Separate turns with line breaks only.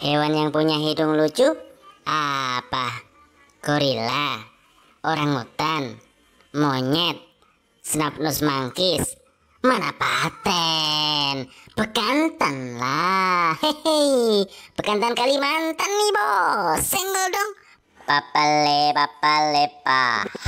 Hewan yang punya hidung lucu
apa?
Gorila, orangutan, monyet, snapnose mangkis, mana paten? Bekantan lah. Hehe. Bekantan Kalimantan nih, Bos. Senggol dong. Papale, papale,
pa.